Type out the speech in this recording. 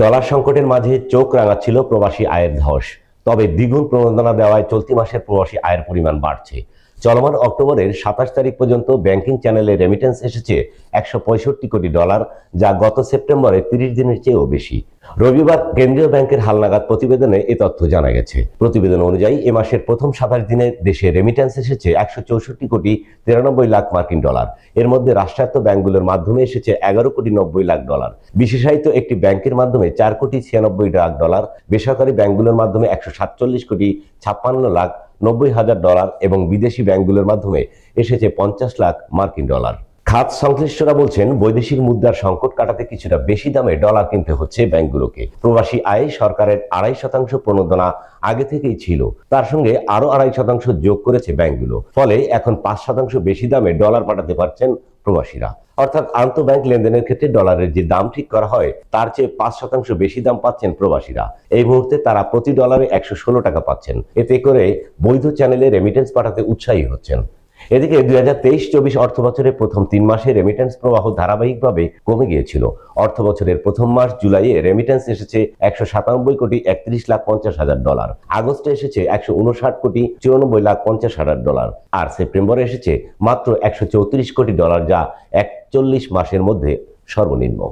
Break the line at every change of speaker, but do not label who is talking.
dollar সংকটের মাঝে চোখ রাঙাচ্ছিল প্রবাসী আয়ের ধস তবে দ্বিগুণ প্রণোদনা দেওয়ায় চলতি মাসের প্রবাসী আয়ের পরিমাণ বাড়ছে চলমান অক্টোবরের সাতাশ তারিখ পর্যন্ত ব্যাংকিং চ্যানেলে রেমিটেন্স এসেছে একশো কোটি ডলার যা গত সেপ্টেম্বরে তিরিশ দিনের চেয়েও বেশি রবিবার কেন্দ্রীয় ব্যাংকের হালনাগাদ প্রতিবেদনে এ তথ্য জানা গেছে প্রতিবেদন অনুযায়ী এ মাসের প্রথম সাতাশ দিনে দেশে রেমিটেন্স এসেছে একশো চৌষট্টি কোটি তিরানব্বই লাখ মার্কিন ডলার এর মধ্যে রাষ্ট্রায়ত্ত ব্যাংকগুলোর মাধ্যমে এসেছে এগারো কোটি নব্বই লাখ ডলার বিশেষায়িত একটি ব্যাংকের মাধ্যমে চার কোটি ছিয়ানব্বই লাখ ডলার বেসরকারি ব্যাংকগুলোর মাধ্যমে একশো সাতচল্লিশ কোটি ছাপ্পান্ন লাখ নব্বই হাজার ডলার এবং বিদেশি ব্যাংকগুলোর মাধ্যমে এসেছে পঞ্চাশ লাখ মার্কিন ডলার খাত সংশ্লিষ্টরা বলছেন বৈদেশিক মুদ্রার সংকট কাটাতে কিছুটা বেশি দামে ডলার কিনতে হচ্ছে ব্যাংকগুলোকে প্রবাসী আয়ে সরকারের আড়াই শতাংশ প্রণোদনা আগে থেকেই ছিল তার সঙ্গে আরও আড়াই শতাংশ যোগ করেছে ব্যাংকগুলো ফলে এখন পাঁচ শতাংশ বেশি দামে ডলার পাঠাতে পারছেন প্রবাসীরা অর্থাৎ আন্তঃব্যাংক লেনদেনের ক্ষেত্রে ডলারের যে দাম ঠিক করা হয় তার চেয়ে পাঁচ শতাংশ বেশি দাম পাচ্ছেন প্রবাসীরা এই মুহূর্তে তারা প্রতি ডলারে একশো টাকা পাচ্ছেন এতে করে বৈধ চ্যানেলে রেমিটেন্স পাঠাতে উৎসাহী হচ্ছেন এদিকে দুই হাজার তেইশ চব্বিশ অর্থ বছরের প্রথম তিন মাসে রেমিটেন্স প্রবাহ ধারাবাহিকভাবে কমে গিয়েছিল অর্থ বছরের প্রথম মাস জুলাইয়ে রেমিটেন্স এসেছে একশো সাতানব্বই কোটি একত্রিশ লাখ পঞ্চাশ হাজার ডলার আগস্টে এসেছে একশো উনষাট কোটি চুরানব্বই লাখ পঞ্চাশ হাজার ডলার আর সেপ্টেম্বরে এসেছে মাত্র একশো চৌত্রিশ কোটি ডলার যা একচল্লিশ মাসের মধ্যে সর্বনিম্ন